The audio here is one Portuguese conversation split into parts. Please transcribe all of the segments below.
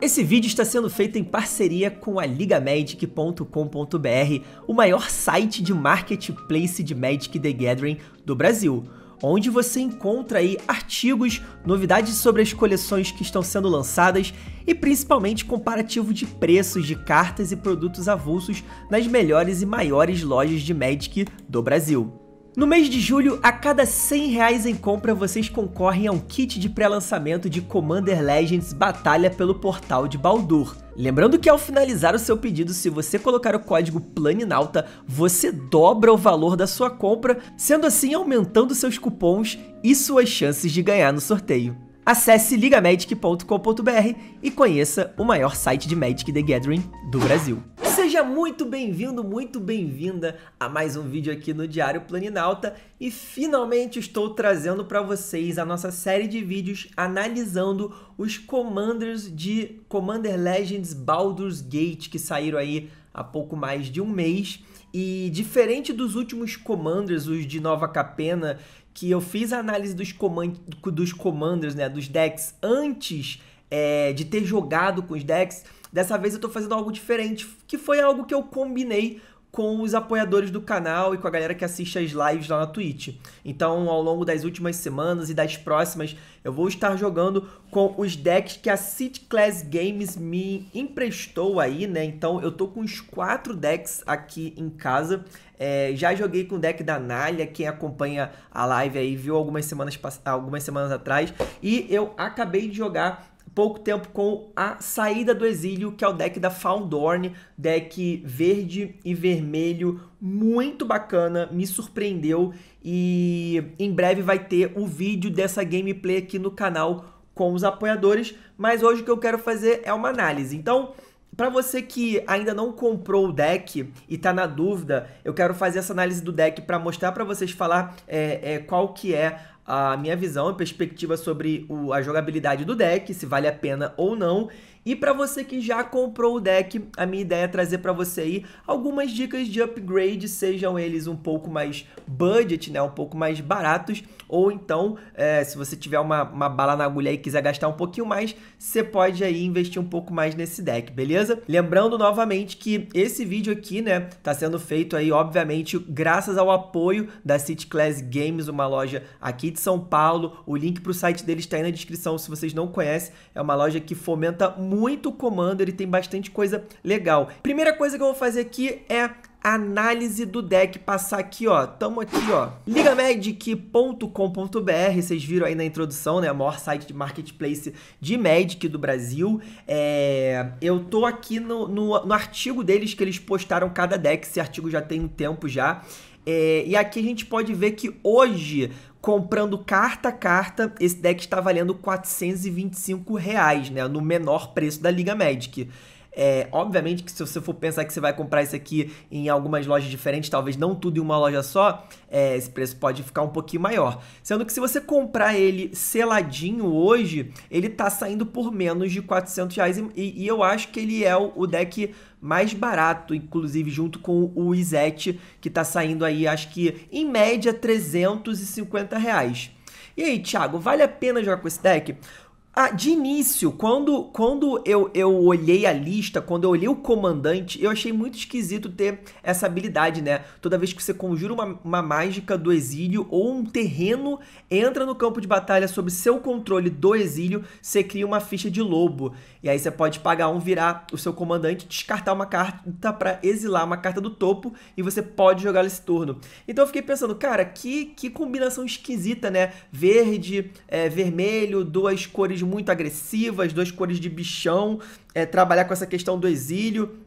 Esse vídeo está sendo feito em parceria com a ligamedic.com.br, o maior site de marketplace de Magic the Gathering do Brasil, onde você encontra aí artigos, novidades sobre as coleções que estão sendo lançadas e principalmente comparativo de preços de cartas e produtos avulsos nas melhores e maiores lojas de Magic do Brasil. No mês de julho, a cada 100 reais em compra, vocês concorrem a um kit de pré-lançamento de Commander Legends Batalha pelo Portal de Baldur. Lembrando que ao finalizar o seu pedido, se você colocar o código PLANINAUTA, você dobra o valor da sua compra, sendo assim aumentando seus cupons e suas chances de ganhar no sorteio. Acesse ligamagic.com.br e conheça o maior site de Magic the Gathering do Brasil. Seja muito bem-vindo, muito bem-vinda a mais um vídeo aqui no Diário Planinalta e finalmente estou trazendo para vocês a nossa série de vídeos analisando os commanders de Commander Legends Baldur's Gate que saíram aí há pouco mais de um mês. E diferente dos últimos commanders, os de Nova Capena que eu fiz a análise dos, comand dos commanders, né, dos decks, antes é, de ter jogado com os decks, dessa vez eu tô fazendo algo diferente, que foi algo que eu combinei com os apoiadores do canal e com a galera que assiste as lives lá na Twitch. Então, ao longo das últimas semanas e das próximas, eu vou estar jogando com os decks que a City Class Games me emprestou aí, né? Então, eu tô com os quatro decks aqui em casa. É, já joguei com o deck da Nália, quem acompanha a live aí viu algumas semanas, algumas semanas atrás. E eu acabei de jogar pouco tempo com a saída do exílio, que é o deck da Foundorn, deck verde e vermelho, muito bacana, me surpreendeu e em breve vai ter o vídeo dessa gameplay aqui no canal com os apoiadores, mas hoje o que eu quero fazer é uma análise. Então, para você que ainda não comprou o deck e está na dúvida, eu quero fazer essa análise do deck para mostrar para vocês falar é, é, qual que é a minha visão e perspectiva sobre o, a jogabilidade do deck, se vale a pena ou não. E para você que já comprou o deck, a minha ideia é trazer para você aí algumas dicas de upgrade, sejam eles um pouco mais budget, né, um pouco mais baratos, ou então, é, se você tiver uma, uma bala na agulha e quiser gastar um pouquinho mais, você pode aí investir um pouco mais nesse deck, beleza? Lembrando novamente que esse vídeo aqui, né, tá sendo feito aí, obviamente, graças ao apoio da City Class Games, uma loja aqui de de São Paulo. O link para o site deles está aí na descrição se vocês não conhecem. É uma loja que fomenta muito o Commander e tem bastante coisa legal. Primeira coisa que eu vou fazer aqui é análise do deck, passar aqui, ó, tamo aqui, ó, ligamedic.com.br, vocês viram aí na introdução, né, o maior site de marketplace de Magic do Brasil, é, eu tô aqui no, no, no artigo deles que eles postaram cada deck, esse artigo já tem um tempo já, é, e aqui a gente pode ver que hoje comprando carta a carta, esse deck está valendo 425 reais, né? No menor preço da Liga Magic. É, obviamente que se você for pensar que você vai comprar isso aqui em algumas lojas diferentes, talvez não tudo em uma loja só, é, esse preço pode ficar um pouquinho maior. Sendo que se você comprar ele seladinho hoje, ele tá saindo por menos de 400 reais e, e eu acho que ele é o, o deck mais barato, inclusive junto com o Izete, que tá saindo aí, acho que em média 350 reais. E aí, Thiago, vale a pena jogar com esse deck? Ah, de início, quando, quando eu, eu olhei a lista, quando eu olhei o comandante, eu achei muito esquisito ter essa habilidade, né? Toda vez que você conjura uma, uma mágica do exílio ou um terreno entra no campo de batalha sob seu controle do exílio, você cria uma ficha de lobo. E aí você pode pagar um, virar o seu comandante, descartar uma carta para exilar uma carta do topo e você pode jogar esse turno. Então eu fiquei pensando, cara, que, que combinação esquisita, né? Verde, é, vermelho, duas cores muito agressivas, duas cores de bichão, é, trabalhar com essa questão do exílio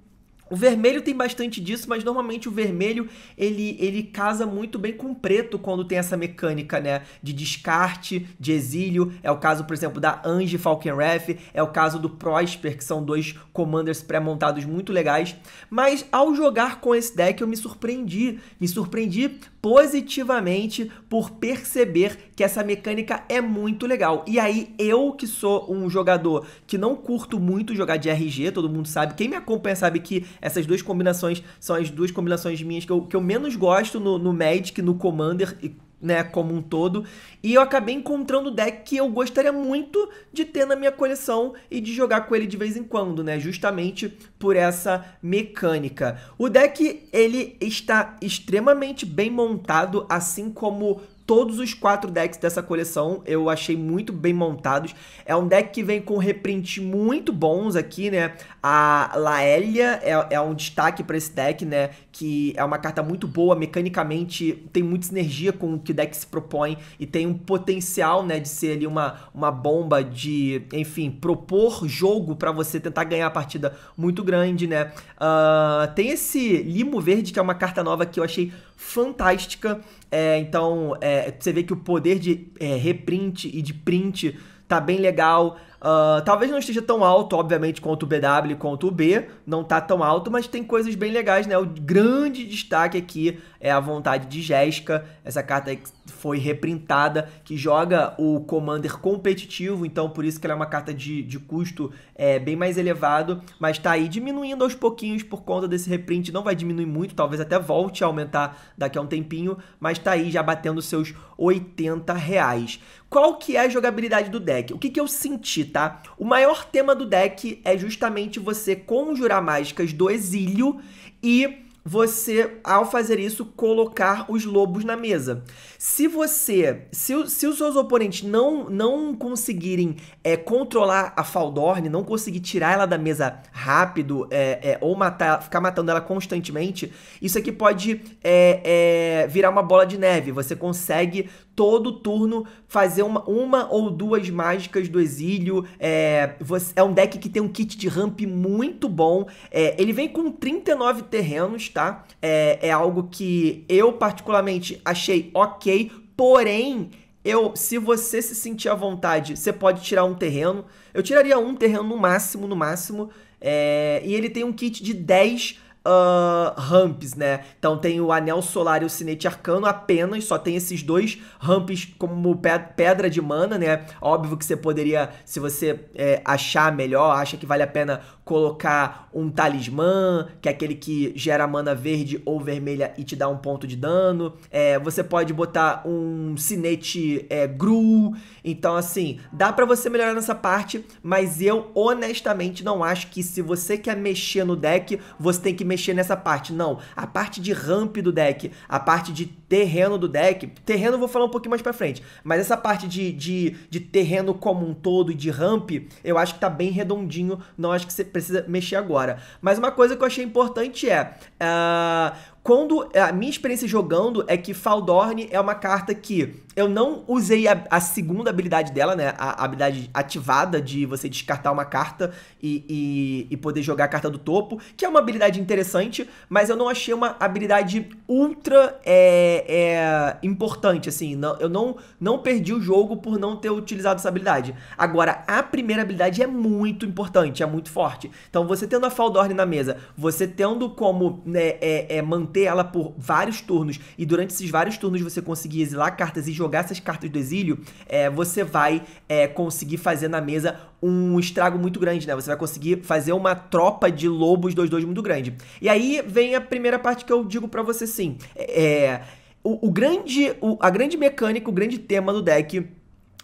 o vermelho tem bastante disso, mas normalmente o vermelho ele, ele casa muito bem com o preto quando tem essa mecânica, né? De descarte, de exílio. É o caso, por exemplo, da Ange Falkenrath, é o caso do Prosper, que são dois commanders pré-montados muito legais. Mas ao jogar com esse deck eu me surpreendi. Me surpreendi positivamente por perceber que essa mecânica é muito legal. E aí, eu que sou um jogador que não curto muito jogar de RG, todo mundo sabe, quem me acompanha sabe que essas duas combinações são as duas combinações minhas que eu, que eu menos gosto no, no Magic, no Commander e né, como um todo. E eu acabei encontrando o deck que eu gostaria muito de ter na minha coleção e de jogar com ele de vez em quando, né, justamente por essa mecânica. O deck ele está extremamente bem montado, assim como Todos os quatro decks dessa coleção eu achei muito bem montados. É um deck que vem com reprints muito bons aqui, né? A Laélia é, é um destaque para esse deck, né? Que é uma carta muito boa mecanicamente, tem muita sinergia com o que o deck se propõe e tem um potencial, né, de ser ali uma, uma bomba de, enfim, propor jogo para você tentar ganhar a partida muito grande, né? Uh, tem esse Limo Verde, que é uma carta nova que eu achei fantástica. É, então, é, você vê que o poder de é, reprint e de print tá bem legal. Uh, talvez não esteja tão alto, obviamente, quanto o BW, quanto o B, não tá tão alto, mas tem coisas bem legais, né? O grande destaque aqui é a vontade de Jéssica, essa carta foi reprintada, que joga o Commander competitivo, então por isso que ela é uma carta de, de custo é, bem mais elevado, mas está aí diminuindo aos pouquinhos por conta desse reprint, não vai diminuir muito, talvez até volte a aumentar daqui a um tempinho, mas está aí já batendo seus 80 reais. Qual que é a jogabilidade do deck? O que, que eu senti, tá? O maior tema do deck é justamente você conjurar mágicas do exílio e você, ao fazer isso, colocar os lobos na mesa. Se você, se, se os seus oponentes não, não conseguirem é, controlar a faldorne não conseguir tirar ela da mesa rápido é, é, ou matar, ficar matando ela constantemente, isso aqui pode é, é, virar uma bola de neve. Você consegue todo turno fazer uma, uma ou duas mágicas do exílio. É, você, é um deck que tem um kit de ramp muito bom. É, ele vem com 39 terrenos, tá? É, é algo que eu particularmente achei ok, porém eu, se você se sentir à vontade, você pode tirar um terreno. Eu tiraria um terreno no máximo, no máximo. É... e ele tem um kit de 10 uh, ramps, né? Então tem o Anel Solar e o Sinete Arcano apenas, só tem esses dois ramps como pedra de mana, né? Óbvio que você poderia, se você é, achar melhor, acha que vale a pena colocar um talismã, que é aquele que gera mana verde ou vermelha e te dá um ponto de dano. É, você pode botar um sinete é, gru. Então, assim, dá para você melhorar nessa parte, mas eu honestamente não acho que se você quer mexer no deck, você tem que mexer nessa parte. Não, a parte de ramp do deck, a parte de terreno do deck, terreno eu vou falar um pouquinho mais pra frente, mas essa parte de, de, de terreno como um todo e de ramp, eu acho que tá bem redondinho, não acho que você precisa mexer agora. Mas uma coisa que eu achei importante é. Uh, quando a minha experiência jogando é que Faldorn é uma carta que eu não usei a, a, segunda habilidade dela, né? A, a, habilidade ativada de você descartar uma carta e, e, e, poder jogar a carta do topo, que é uma habilidade interessante, mas eu não achei uma habilidade ultra é, é, importante, assim. Não, eu não, não perdi o jogo por não ter utilizado essa habilidade. Agora, a primeira habilidade é muito importante, é muito forte. Então, você tendo a Faldorne na mesa, você tendo como né, é, é, manter ela por vários turnos, e durante esses vários turnos você conseguir exilar cartas e jogar essas cartas do exílio, é, você vai é, conseguir fazer na mesa um estrago muito grande, né? Você vai conseguir fazer uma tropa de lobos 2-2 muito grande. E aí vem a primeira parte que eu digo para você sim. É, o, o grande, o, a grande mecânica, o grande tema do deck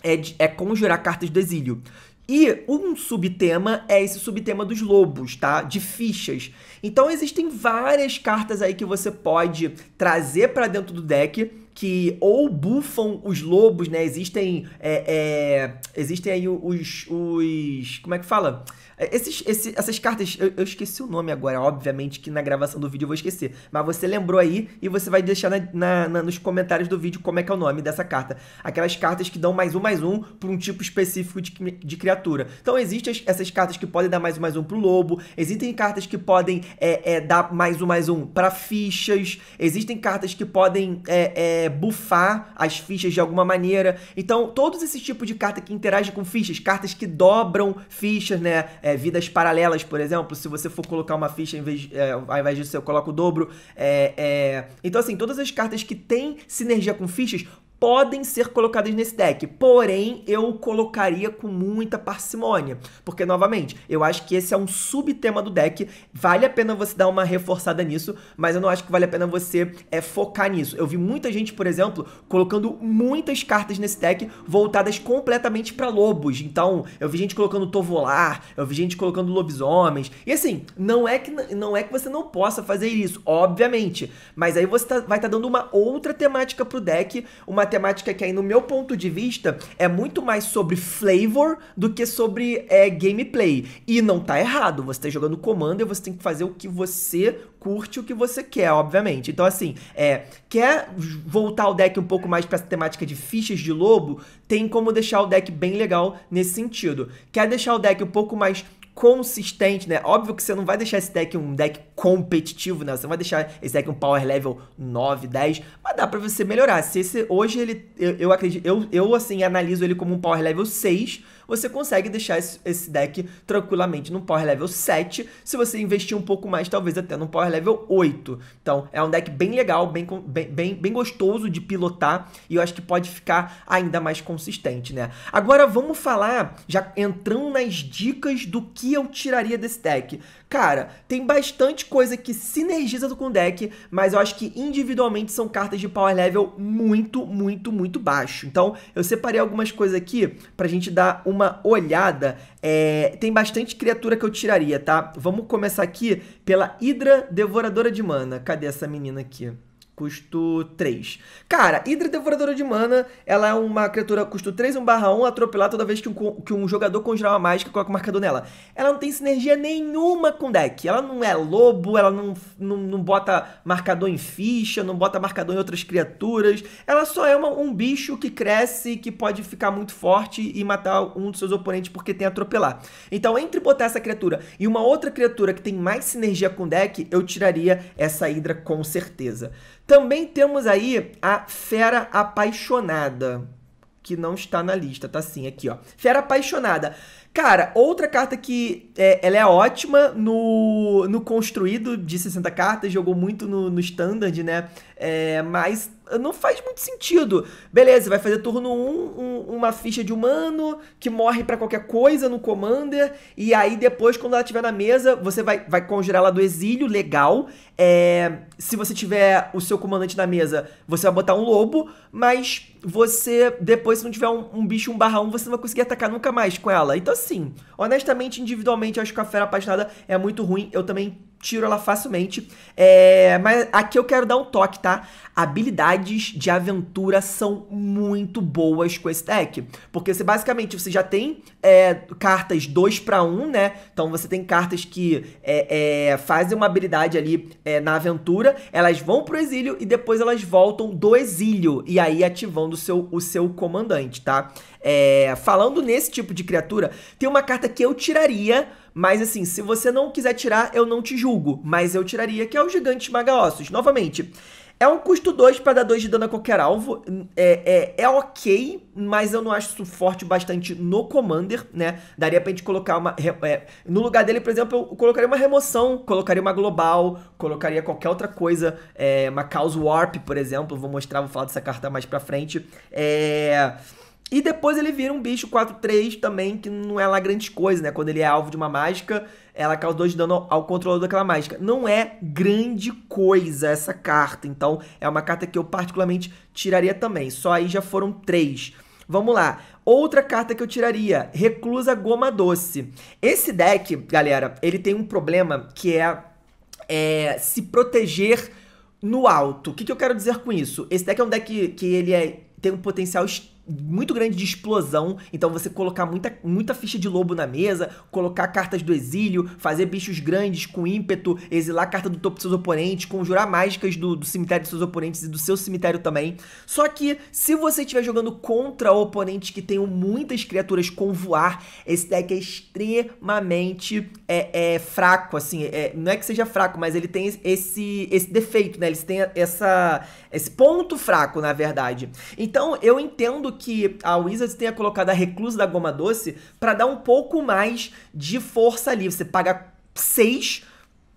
é, é conjurar cartas do exílio. E um subtema é esse subtema dos lobos, tá? De fichas. Então existem várias cartas aí que você pode trazer para dentro do deck que ou bufam os lobos, né? Existem. É, é, existem aí os, os. Como é que fala? É, esses, esse, essas cartas. Eu, eu, esqueci o nome agora, obviamente, que na gravação do vídeo eu vou esquecer. Mas você lembrou aí e você vai deixar na, na, na, nos comentários do vídeo como é que é o nome dessa carta. Aquelas cartas que dão mais um, mais um para um tipo específico de, de criatura. Então existem essas cartas que podem dar mais um, mais um pro lobo. Existem cartas que podem é, é dar mais um, mais um para fichas. Existem cartas que podem é, é, bufar as fichas de alguma maneira. Então, todos esses tipos de carta que interagem com fichas, cartas que dobram fichas, né? É, vidas paralelas, por exemplo, se você for colocar uma ficha em vez, é, ao invés disso, eu coloco o dobro. É, é então, assim, todas as cartas que têm sinergia com fichas podem ser colocadas nesse deck, porém eu colocaria com muita parcimônia, porque novamente, eu acho que esse é um subtema do deck, vale a pena você dar uma reforçada nisso, mas eu não acho que vale a pena você é, focar nisso. Eu vi muita gente, por exemplo, colocando muitas cartas nesse deck voltadas completamente para lobos, então eu vi gente colocando Tovolar, eu vi gente colocando lobisomens, e assim, não é que, não é que você não possa fazer isso, obviamente, mas aí você tá, vai estar tá dando uma outra temática pro deck, uma temática que aí, no meu ponto de vista, é muito mais sobre flavor do que sobre é, gameplay. E não tá errado, você tá jogando comando e você tem que fazer o que você curte o que você quer, obviamente. Então, assim, é, quer voltar o deck um pouco mais para essa temática de fichas de lobo? Tem como deixar o deck bem legal nesse sentido. Quer deixar o deck um pouco mais consistente, né? Óbvio que você não vai deixar esse deck um deck competitivo, né? Você não vai deixar esse deck um power level 9, 10, mas dá para você melhorar. Se esse, hoje ele eu, eu acredito, eu, eu assim analiso ele como um power level 6, você consegue deixar esse, deck tranquilamente no Power Level 7, se você investir um pouco mais, talvez até no Power Level 8. Então, é um deck bem legal, bem, bem, bem, bem gostoso de pilotar, e eu acho que pode ficar ainda mais consistente, né? Agora, vamos falar, já entrando nas dicas do que eu tiraria desse deck. Cara, tem bastante coisa que sinergiza com o deck, mas eu acho que individualmente são cartas de power level muito, muito, muito baixo. Então, eu separei algumas coisas aqui pra gente dar uma olhada. É, tem bastante criatura que eu tiraria, tá? Vamos começar aqui pela Hidra Devoradora de Mana. Cadê essa menina aqui? custo 3. Cara, Hydra Devoradora de Mana, ela é uma criatura custo 3, 1 barra 1, atropelar toda vez que um, que um jogador conjurar uma mágica coloca o um marcador nela. Ela não tem sinergia nenhuma com o deck. Ela não é lobo, ela não, não, não bota marcador em ficha, não bota marcador em outras criaturas. Ela só é uma, um bicho que cresce, que pode ficar muito forte e matar um dos seus oponentes porque tem atropelar. Então, entre botar essa criatura e uma outra criatura que tem mais sinergia com o deck, eu tiraria essa Hydra com certeza. Também temos aí a Fera Apaixonada, que não está na lista, tá sim, aqui, ó. Fera Apaixonada. Cara, outra carta que é, ela é ótima no, no construído de 60 cartas, jogou muito no, no standard, né? É, mas não faz muito sentido. Beleza, vai fazer turno 1 um, um, uma ficha de humano que morre para qualquer coisa no Commander, e aí depois, quando ela estiver na mesa, você vai, vai conjurar ela do exílio, legal. É, se você tiver o seu comandante na mesa, você vai botar um lobo, mas você, depois, se não tiver um, um bicho 1 barra 1, você não vai conseguir atacar nunca mais com ela. Então, assim, assim. Honestamente, individualmente, acho que a Fera Apaixonada é muito ruim. Eu também tiro ela facilmente. É, mas aqui eu quero dar um toque, tá? Habilidades de aventura são muito boas com esse deck. Porque você basicamente você já tem é, cartas 2 para 1, um, né? Então você tem cartas que é, é fazem uma habilidade ali é, na aventura, elas vão pro exílio e depois elas voltam do exílio. E aí ativando o seu, o seu comandante, tá? É, falando nesse tipo de criatura, tem uma carta que eu tiraria mas assim, se você não quiser tirar, eu não te julgo. Mas eu tiraria, que é o gigante esmaga-ossos. Novamente, é um custo 2 para dar 2 de dano a qualquer alvo. É, é, é, ok, mas eu não acho isso forte bastante no Commander, né? Daria pra gente colocar uma. É, no lugar dele, por exemplo, eu colocaria uma remoção, colocaria uma global, colocaria qualquer outra coisa, é, uma cause Warp, por exemplo. Vou mostrar, vou falar dessa carta mais pra frente. É. E depois ele vira um bicho 4-3 também, que não é lá grande coisa, né? Quando ele é alvo de uma mágica, ela causa 2 de dano ao controlador daquela mágica. Não é grande coisa essa carta, então é uma carta que eu particularmente tiraria também. Só aí já foram 3. Vamos lá. Outra carta que eu tiraria, Reclusa Goma Doce. Esse deck, galera, ele tem um problema que é, é se proteger no alto. O que, que eu quero dizer com isso? Esse deck é um deck que, ele é, tem um potencial extremo muito grande de explosão, então você colocar muita, muita ficha de lobo na mesa, colocar cartas do exílio, fazer bichos grandes com ímpeto, exilar carta do topo dos seus oponentes, conjurar mágicas do, do cemitério dos seus oponentes e do seu cemitério também. Só que se você estiver jogando contra oponentes que tenham muitas criaturas com voar, esse deck é extremamente é, é fraco, assim, é, não é que seja fraco, mas ele tem esse, esse defeito, né? Ele tem essa, esse ponto fraco, na verdade. Então eu entendo que a Wizards tenha colocado a reclusa da goma doce para dar um pouco mais de força ali. Você paga 6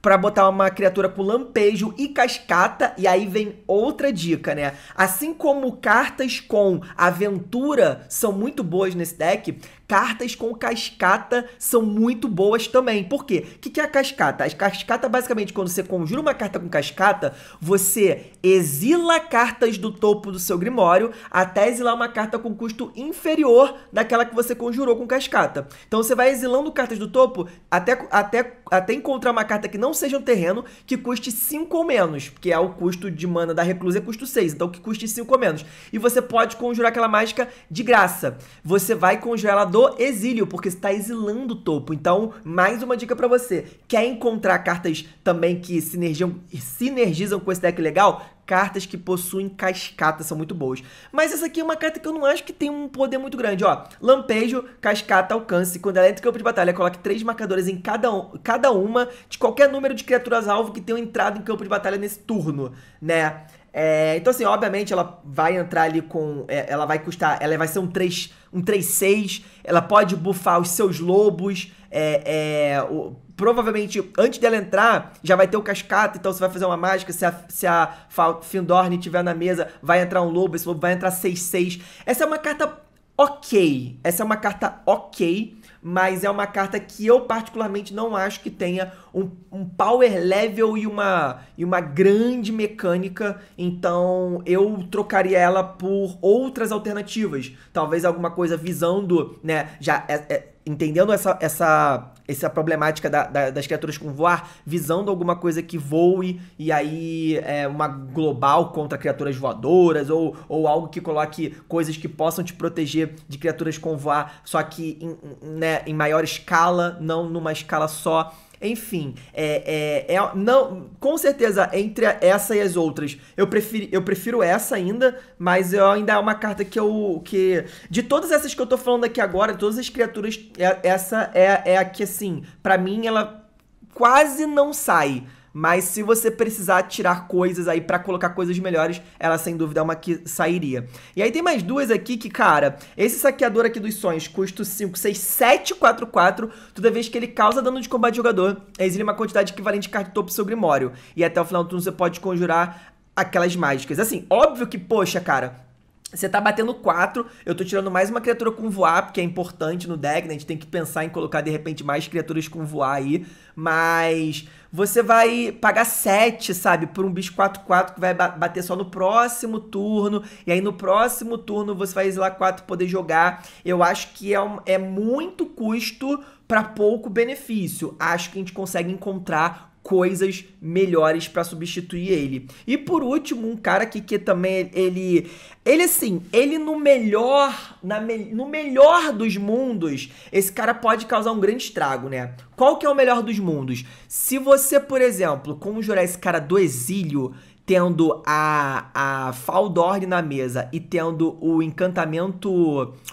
para botar uma criatura com lampejo e cascata, e aí vem outra dica, né? Assim como cartas com aventura são muito boas nesse deck, cartas com cascata são muito boas também. Por quê? O que é a cascata? A cascata, basicamente, quando você conjura uma carta com cascata, você exila cartas do topo do seu grimório até exilar uma carta com custo inferior daquela que você conjurou com cascata. Então você vai exilando cartas do topo até, até, até encontrar uma carta que não seja um terreno que custe 5 ou menos, que é o custo de mana da reclusa é custo 6, então que custe 5 ou menos. E você pode conjurar aquela mágica de graça. Você vai conjurar ela do do exílio, porque está exilando o topo. Então, mais uma dica para você. Quer encontrar cartas também que sinergiam, sinergizam com esse deck legal? Cartas que possuem cascata são muito boas. Mas essa aqui é uma carta que eu não acho que tem um poder muito grande, ó. Lampejo, cascata, alcance. Quando ela entra em campo de batalha, coloque três marcadores em cada, um, cada uma de qualquer número de criaturas-alvo que tenham entrado em campo de batalha nesse turno, né? É, então, assim, obviamente ela vai entrar ali com. É, ela vai custar. Ela vai ser um 3, um 6 Ela pode bufar os seus lobos. É, é, o, provavelmente, antes dela entrar, já vai ter o cascata. Então, você vai fazer uma mágica. Se a, se a Findorne estiver na mesa, vai entrar um lobo. Esse lobo vai entrar 6-6. Essa é uma carta ok. Essa é uma carta ok mas é uma carta que eu particularmente não acho que tenha um, um power level e uma, e uma grande mecânica, então eu trocaria ela por outras alternativas. Talvez alguma coisa visando, né, já é, é, entendendo essa, essa, essa problemática da, da, das criaturas com voar, visando alguma coisa que voe, e aí é, uma global contra criaturas voadoras, ou, ou algo que coloque coisas que possam te proteger de criaturas com voar, só que em, né, em maior escala, não numa escala só. Enfim, é, é, é, não, com certeza, entre essa e as outras, eu prefiro, eu prefiro essa ainda, mas eu, ainda é uma carta que eu. que De todas essas que eu tô falando aqui agora, todas as criaturas, é, essa é, é a que, assim, para mim, ela quase não sai. Mas se você precisar tirar coisas aí para colocar coisas melhores, ela sem dúvida é uma que sairia. E aí tem mais duas aqui que, cara, esse saqueador aqui dos sonhos custa 5, 6, 7, 4, 4. Toda vez que ele causa dano de combate de jogador, exilia uma quantidade equivalente de carta topo seu grimório. E até o final do turno você pode conjurar aquelas mágicas. Assim, óbvio que, poxa, cara, você tá batendo 4, eu tô tirando mais uma criatura com voar, porque é importante no deck, né? A gente tem que pensar em colocar, de repente, mais criaturas com voar aí. Mas você vai pagar 7, sabe? Por um bicho 4-4 que vai bater só no próximo turno. E aí no próximo turno você vai exilar 4 poder jogar. Eu acho que é, um, é muito custo para pouco benefício. Acho que a gente consegue encontrar coisas melhores para substituir ele. E por último, um cara que, que também ele ele assim, ele no melhor na me, no melhor dos mundos, esse cara pode causar um grande estrago, né? Qual que é o melhor dos mundos? Se você, por exemplo, conjurar esse cara do exílio, tendo a, a Faldorn na mesa e tendo o encantamento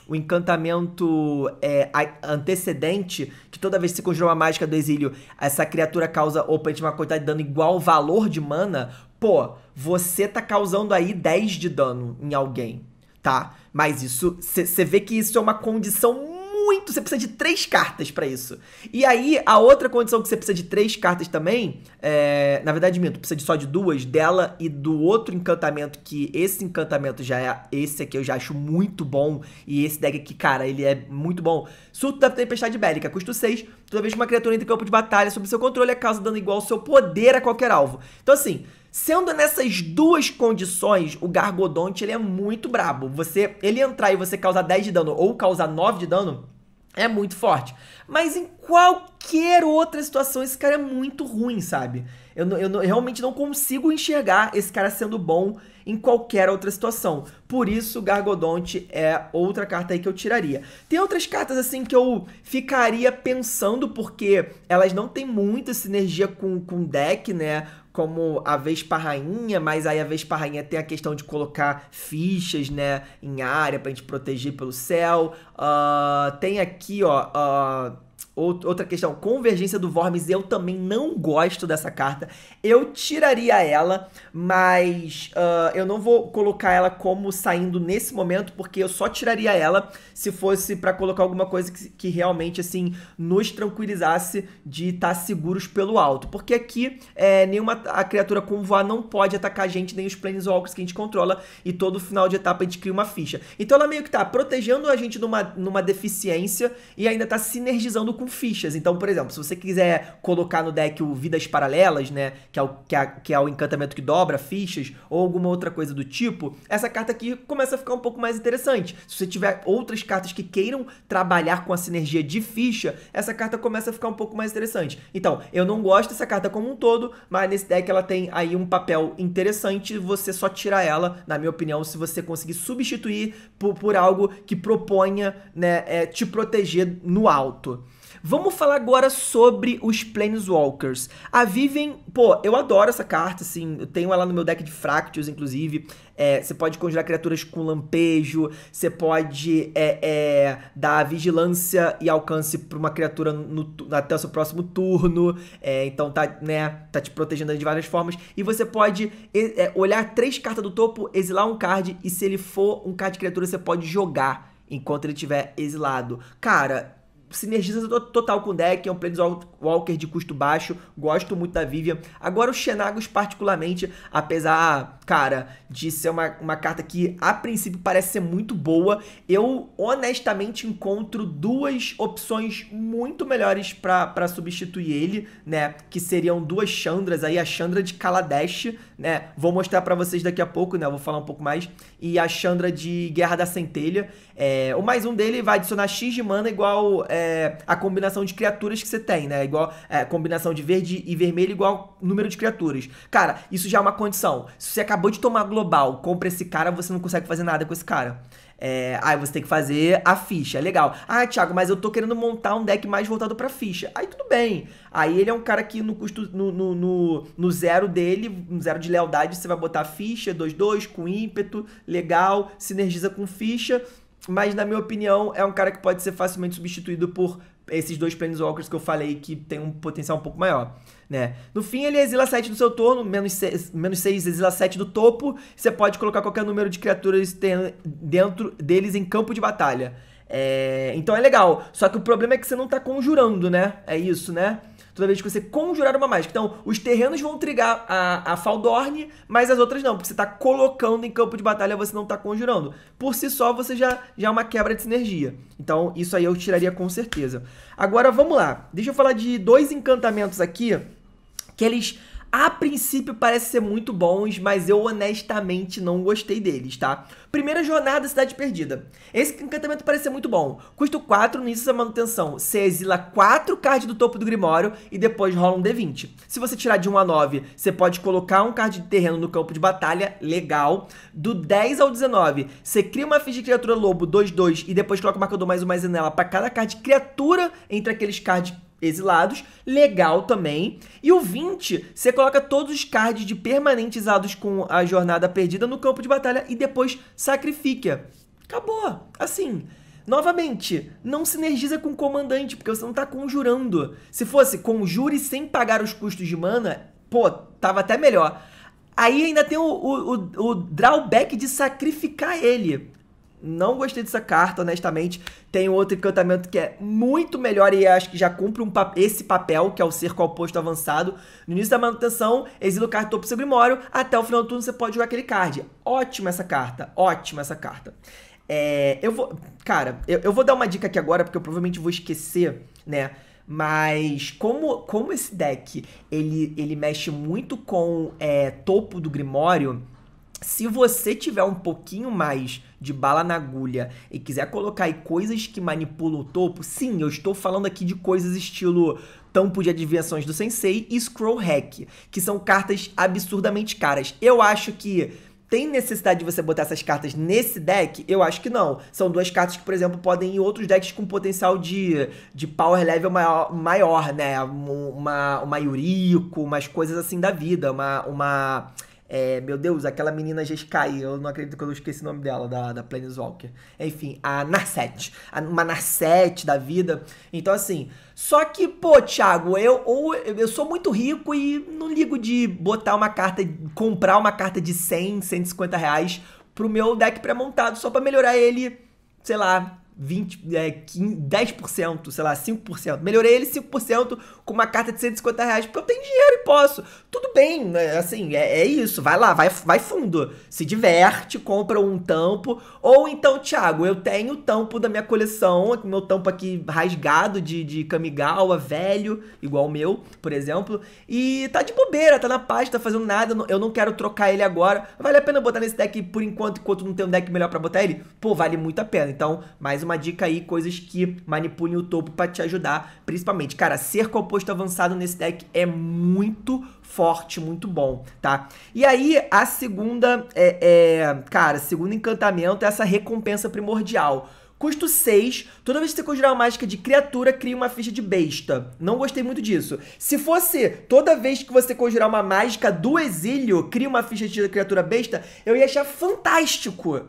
o encantamento é, antecedente, que toda vez que se conjura uma mágica do exílio, essa criatura causa operante uma quantidade de dano igual ao valor de mana, pô, você tá causando aí 10 de dano em alguém, tá? Mas isso, você vê que isso é uma condição muito, você precisa de três cartas para isso. E aí, a outra condição que você precisa de três cartas também, é, na verdade, minto, precisa de só de duas, dela e do outro encantamento, que esse encantamento já é, esse aqui eu já acho muito bom, e esse deck aqui, cara, ele é muito bom. Surto da Tempestade Bélica, custo 6, toda vez que uma criatura entra em campo de batalha sob seu controle, é causa dando igual ao seu poder a qualquer alvo. Então, assim, Sendo nessas duas condições, o Gargodonte ele é muito brabo. Você, ele entrar e você causar 10 de dano ou causar 9 de dano é muito forte. Mas em qualquer outra situação, esse cara é muito ruim, sabe? Eu, eu, eu realmente não consigo enxergar esse cara sendo bom em qualquer outra situação. Por isso, Gargodonte é outra carta aí que eu tiraria. Tem outras cartas, assim, que eu ficaria pensando, porque elas não têm muita sinergia com o deck, né? como a Vespa Rainha, mas aí a Vespa Rainha tem a questão de colocar fichas, né, em área pra gente proteger pelo céu. Uh, tem aqui, ó, uh, outra questão, convergência do Vormes, eu também não gosto dessa carta. Eu tiraria ela, mas uh, eu não vou colocar ela como saindo nesse momento, porque eu só tiraria ela se fosse para colocar alguma coisa que, que, realmente, assim, nos tranquilizasse de estar tá seguros pelo alto. Porque aqui, é, nenhuma a criatura com voar não pode atacar a gente, nem os Planeswalkers que a gente controla, e todo final de etapa a gente cria uma ficha. Então ela meio que tá protegendo a gente numa, numa deficiência e ainda tá sinergizando com fichas. Então, por exemplo, se você quiser colocar no deck o Vidas Paralelas, né? Que é o, que é, que é o encantamento que dobra fichas, ou alguma outra coisa do tipo, essa carta aqui começa a ficar um pouco mais interessante. Se você tiver outras cartas que queiram trabalhar com a sinergia de ficha, essa carta começa a ficar um pouco mais interessante. Então, eu não gosto dessa carta como um todo, mas nesse deck ela tem aí um papel interessante. Você só tirar ela, na minha opinião, se você conseguir substituir por, por algo que proponha né, é, te proteger no alto. Vamos falar agora sobre os Planeswalkers. A Vivem, pô, eu adoro essa carta, assim, eu tenho ela no meu deck de Fractals, inclusive. É, você é, pode conjurar criaturas com lampejo, você pode é, é, dar vigilância e alcance pra uma criatura no, até o seu próximo turno. É, então tá, né, tá te protegendo de várias formas. E você pode é, olhar três cartas do topo, exilar um card, e se ele for um card de criatura, você pode jogar enquanto ele estiver exilado. Cara, sinergiza total com o deck, é um Planeswalker de custo baixo, gosto muito da Vivian. Agora o Xenagos particularmente, apesar, cara, de ser uma, uma carta que a princípio parece ser muito boa, eu honestamente encontro duas opções muito melhores para substituir ele, né, que seriam duas Chandras aí, a Chandra de Kaladesh, né? Vou mostrar para vocês daqui a pouco, né? vou falar um pouco mais. E a Chandra de Guerra da Centelha. É, o mais um dele vai adicionar X de mana igual é, a combinação de criaturas que você tem, né? Igual é, combinação de verde e vermelho igual número de criaturas. Cara, isso já é uma condição. Se você acabou de tomar global, compra esse cara, você não consegue fazer nada com esse cara. É, aí você tem que fazer a ficha, é legal. Ah, Thiago, mas eu tô querendo montar um deck mais voltado pra ficha. Aí tudo bem. Aí ele é um cara que no custo, no, no, no, no zero dele, no zero de lealdade, você vai botar ficha, 2-2, com ímpeto, legal, sinergiza com ficha. Mas na minha opinião, é um cara que pode ser facilmente substituído por esses dois Planeswalkers que eu falei que tem um potencial um pouco maior. Né? No fim, ele exila 7 do seu turno, menos 6, exila 7 do topo. Você pode colocar qualquer número de criaturas dentro deles em campo de batalha. É... Então é legal. Só que o problema é que você não está conjurando, né? É isso, né? toda vez que você conjurar uma mágica. Então, os terrenos vão trigar a, a Faldorne, mas as outras não, porque você está colocando em campo de batalha, você não está conjurando. Por si só, você já, já é uma quebra de sinergia. Então, isso aí eu tiraria com certeza. Agora, vamos lá. Deixa eu falar de dois encantamentos aqui, que eles a princípio parece ser muito bons, mas eu honestamente não gostei deles, tá? Primeira jornada, Cidade Perdida. Esse encantamento parece ser muito bom. Custo 4 no início da manutenção. Você exila 4 cards do topo do Grimório e depois rola um D20. Se você tirar de 1 a 9, você pode colocar um card de terreno no campo de batalha, legal. Do 10 ao 19, você cria uma ficha de criatura lobo 2-2 e depois coloca o marcador mais um mais nela para cada card criatura entre aqueles cards exilados, legal também. E o 20, você coloca todos os cards de permanentizados com a jornada perdida no campo de batalha e depois sacrifica. Acabou. Assim, novamente, não sinergiza com o comandante, porque você não está conjurando. Se fosse conjure sem pagar os custos de mana, pô, tava até melhor. Aí ainda tem o, o, o, o drawback de sacrificar ele. Não gostei dessa carta, honestamente. Tem outro encantamento que é muito melhor e acho que já cumpre um esse papel, que é o cerco ao posto avançado. No início da manutenção, exila o card topo do seu grimório. Até o final do turno você pode jogar aquele card. Ótima essa carta, ótima essa carta. É, eu vou. Cara, eu, eu vou dar uma dica aqui agora, porque eu provavelmente vou esquecer, né? Mas como, como esse deck ele, ele mexe muito com é, topo do Grimório, se você tiver um pouquinho mais de bala na agulha e quiser colocar aí coisas que manipulam o topo, sim, eu estou falando aqui de coisas estilo Tampo de Adivinhações do Sensei e Scroll Hack, que são cartas absurdamente caras. Eu acho que tem necessidade de você botar essas cartas nesse deck? Eu acho que não. São duas cartas que, por exemplo, podem ir em outros decks com potencial de, de power level maior, maior né? Uma, uma Yuriko, umas coisas assim da vida, uma... uma é, meu Deus, aquela menina Jeskai, eu não acredito que eu esqueci o nome dela, da, da Planeswalker. Enfim, a Narset. Uma Narset da vida. Então, assim. Só que, pô, Thiago, eu, ou, eu sou muito rico e não ligo de botar uma carta, comprar uma carta de 100, 150 reais pro meu deck pré-montado, só para melhorar ele, sei lá, 20, é, 15, 10%, sei lá, 5%. Melhorei ele 5% com uma carta de 150 reais, porque eu tenho dinheiro e posso. Tudo bem, né, assim, é, é isso. Vai lá, vai, vai fundo. Se diverte, compra um tampo. Ou então, Thiago, eu tenho o tampo da minha coleção, meu tampo aqui rasgado de, de Kamigawa, velho, igual o meu, por exemplo. E tá de bobeira, tá na paz, tá fazendo nada. Eu não quero trocar ele agora. Vale a pena botar nesse deck por enquanto, enquanto não tem um deck melhor para botar ele? Pô, vale muito a pena. Então, mais uma uma dica aí, coisas que manipulem o topo para te ajudar, principalmente. Cara, ser composto avançado nesse deck é muito forte, muito bom, tá? E aí, a segunda, é, é cara, segundo encantamento é essa recompensa primordial. Custo 6. Toda vez que você conjurar uma mágica de criatura, cria uma ficha de besta. Não gostei muito disso. Se fosse toda vez que você conjurar uma mágica do exílio, cria uma ficha de criatura besta, eu ia achar fantástico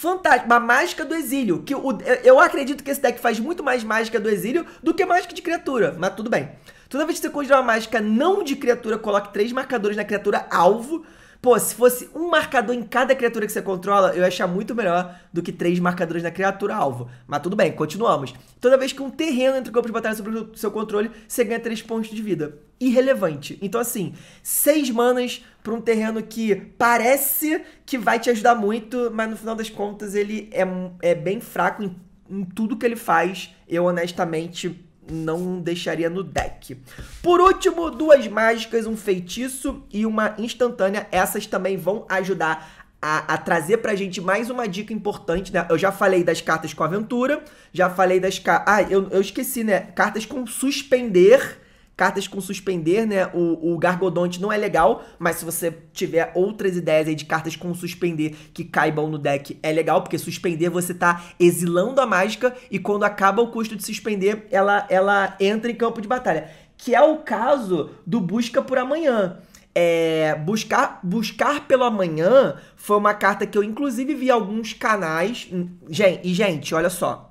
fantástico. a mágica do exílio. Que o, eu acredito que esse deck faz muito mais mágica do exílio do que mágica de criatura, mas tudo bem. Toda vez que você conjurar uma mágica não de criatura, coloque três marcadores na criatura alvo. Pô, se fosse um marcador em cada criatura que você controla, eu ia achar muito melhor do que três marcadores na criatura alvo. Mas tudo bem, continuamos. Toda vez que um terreno entra em campo de batalha sobre o seu controle, você ganha três pontos de vida irrelevante. Então, assim, seis manas para um terreno que parece que vai te ajudar muito, mas no final das contas ele é, é bem fraco em, em tudo que ele faz. Eu, honestamente, não deixaria no deck. Por último, duas mágicas, um feitiço e uma instantânea. Essas também vão ajudar a, a, trazer pra gente mais uma dica importante, né? Eu já falei das cartas com aventura, já falei das cartas. Ah, eu, eu esqueci, né? Cartas com suspender cartas com suspender, né? O, o Gargodonte não é legal, mas se você tiver outras ideias aí de cartas com suspender que caibam no deck, é legal, porque suspender você tá exilando a mágica e quando acaba o custo de suspender, ela, ela entra em campo de batalha. Que é o caso do Busca por Amanhã. É, buscar, buscar pelo amanhã foi uma carta que eu inclusive vi alguns canais. Hum, gente, e gente, olha só.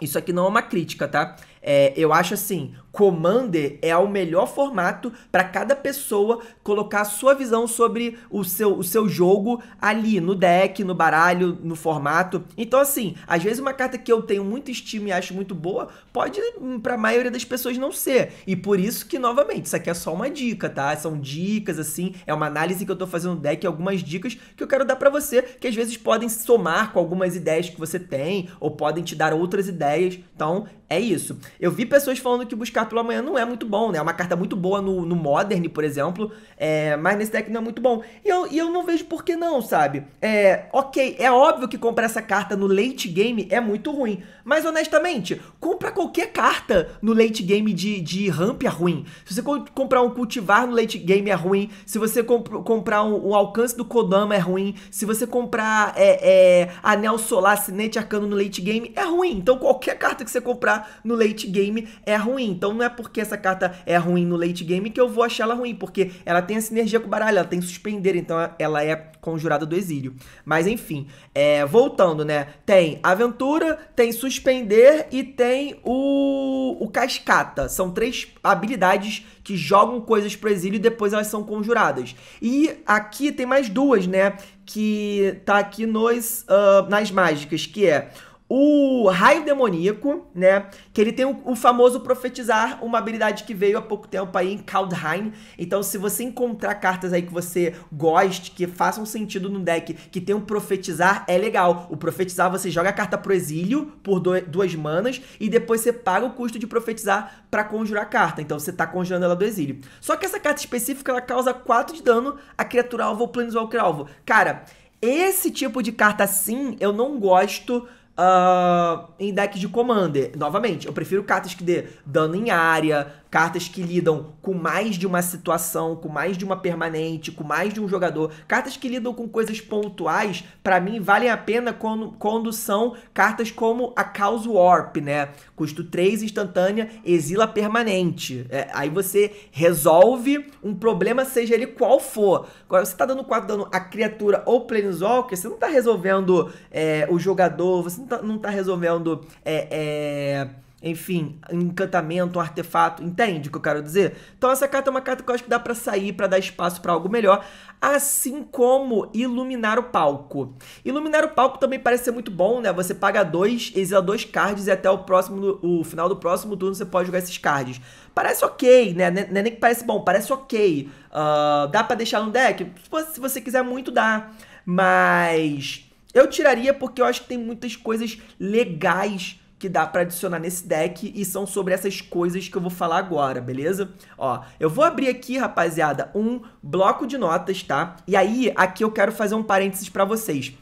Isso aqui não é uma crítica, tá? É, eu acho assim, Commander é o melhor formato para cada pessoa colocar a sua visão sobre o seu, o seu jogo ali, no deck, no baralho, no formato. Então, assim, às vezes uma carta que eu tenho muito estima e acho muito boa, pode, hum, para a maioria das pessoas, não ser. E por isso que, novamente, isso aqui é só uma dica, tá? São dicas, assim, é uma análise que eu tô fazendo no deck, algumas dicas que eu quero dar para você, que às vezes podem somar com algumas ideias que você tem, ou podem te dar outras ideias. Então, é isso. Eu vi pessoas falando que buscar Mercado pela Manhã não é muito bom, né? É uma carta muito boa no, no Modern, por exemplo, é, mas nesse deck não é muito bom. E eu, e eu não vejo por que não, sabe? É, ok, é óbvio que comprar essa carta no late game é muito ruim, mas honestamente, compra qualquer carta no late game de, de ramp é ruim. Se você comprar um cultivar no late game é ruim, se você comp comprar um, um, alcance do Kodama é ruim, se você comprar é, é, anel solar, sinete arcano no late game é ruim. Então qualquer carta que você comprar no late game é ruim. Então não é porque essa carta é ruim no late game que eu vou achar ela ruim, porque ela tem a sinergia com o baralho, ela tem suspender, então ela é conjurada do exílio. Mas enfim, é, voltando, né? Tem aventura, tem suspender e tem o, o cascata. São três habilidades que jogam coisas pro exílio e depois elas são conjuradas. E aqui tem mais duas, né? Que tá aqui nos, uh, nas mágicas, que é o raio demoníaco, né? Que ele tem o, o, famoso profetizar, uma habilidade que veio há pouco tempo aí em Kaldheim. Então, se você encontrar cartas aí que você goste, que façam sentido no deck, que tem um profetizar, é legal. O profetizar você joga a carta pro exílio por do, duas manas e depois você paga o custo de profetizar para conjurar a carta. Então, você tá conjurando ela do exílio. Só que essa carta específica ela causa 4 de dano a criatura alvo ou planeswalker alvo. Cara, esse tipo de carta assim, eu não gosto Uh, em deck de Commander. Novamente, eu prefiro cartas que dê dano em área, cartas que lidam com mais de uma situação, com mais de uma permanente, com mais de um jogador. Cartas que lidam com coisas pontuais, para mim, valem a pena quando, quando são cartas como a Cause Warp, né? Custo 3, instantânea, exila permanente. É, aí você resolve um problema, seja ele qual for. Agora, você tá dando 4 dano a criatura ou planeswalker, você não tá resolvendo é, o jogador, você não tá, não tá resolvendo... É, é enfim, encantamento, um artefato, entende o que eu quero dizer? Então essa carta é uma carta que eu acho que dá para sair, para dar espaço para algo melhor, assim como iluminar o palco. Iluminar o palco também parece ser muito bom, né? Você paga dois, exila dois cards e até o próximo, o final do próximo turno você pode jogar esses cards. Parece ok, né? Não é né, nem que parece bom, parece ok. Uh, dá para deixar no deck? Se você quiser muito, dá. Mas eu tiraria porque eu acho que tem muitas coisas legais que dá para adicionar nesse deck e são sobre essas coisas que eu vou falar agora, beleza? Ó, eu vou abrir aqui, rapaziada, um bloco de notas, tá? E aí, aqui eu quero fazer um parênteses para vocês.